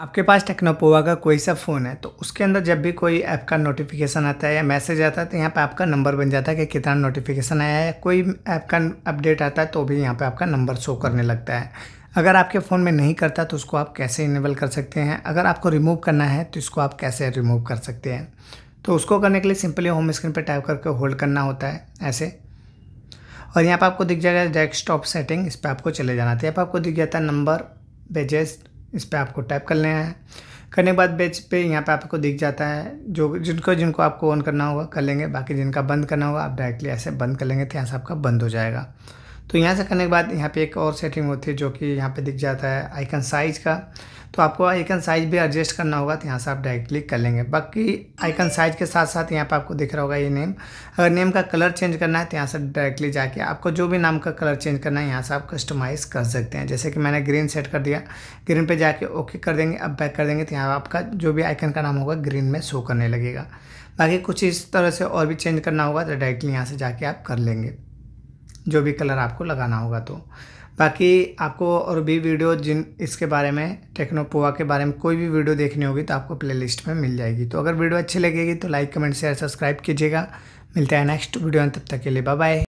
आपके पास टेक्नोपोवा का कोई सा फ़ोन है तो उसके अंदर जब भी कोई ऐप का नोटिफिकेशन आता है या मैसेज आता है तो यहाँ पे आपका नंबर बन जाता है कि कितना नोटिफिकेशन आया है कोई ऐप का अपडेट आता है तो भी यहाँ पे आपका नंबर शो करने लगता है अगर आपके फ़ोन में नहीं करता तो उसको आप कैसे इनेबल कर सकते हैं अगर आपको रिमूव करना है तो इसको आप कैसे रिमूव कर सकते हैं तो उसको करने के लिए सिंपली होम स्क्रीन पर टाइप करके होल्ड करना होता है ऐसे और यहाँ पर आपको दिख जाएगा डेस्कटॉप सेटिंग इस पर आपको चले जाना था तो यहाँ पर आपको दिख जाता है नंबर बेजेस्ट इस पर आपको टैप कर लेना है करने के बाद बेच पे यहाँ पे आपको दिख जाता है जो जिनको जिनको आपको ऑन करना होगा कर लेंगे बाकी जिनका बंद करना होगा आप डायरेक्टली ऐसे बंद कर लेंगे तो यहाँ से आपका बंद हो जाएगा तो यहाँ से करने के बाद यहाँ पे एक और सेटिंग होती है जो कि यहाँ पे दिख जाता है आइकन साइज़ का तो आपको आइकन साइज़ भी एडजस्ट करना होगा तो यहाँ से आप डायरेक्ट क्लिक कर लेंगे बाकी आइकन साइज़ के साथ साथ यहाँ पे आपको दिख रहा होगा ये नेम अगर नेम का कलर चेंज करना है तो यहाँ से डायरेक्टली जाके आपको जो भी नाम का कलर चेंज करना है यहाँ से आप कस्टमाइज़ कर सकते हैं जैसे कि मैंने ग्रीन सेट कर दिया ग्रीन पर जाके ओके कर देंगे अब बैक कर देंगे तो यहाँ आपका जो भी आइकन का नाम होगा ग्रीन में शो करने लगेगा बाकी कुछ इस तरह से और भी चेंज करना होगा तो डायरेक्टली यहाँ से जाके आप कर लेंगे जो भी कलर आपको लगाना होगा तो बाकी आपको और भी वीडियो जिन इसके बारे में टेक्नोपोवा के बारे में कोई भी वीडियो देखनी होगी तो आपको प्लेलिस्ट में मिल जाएगी तो अगर वीडियो अच्छी लगेगी तो लाइक कमेंट शेयर सब्सक्राइब कीजिएगा मिलते हैं नेक्स्ट वीडियो में तब तक के लिए बाय बाय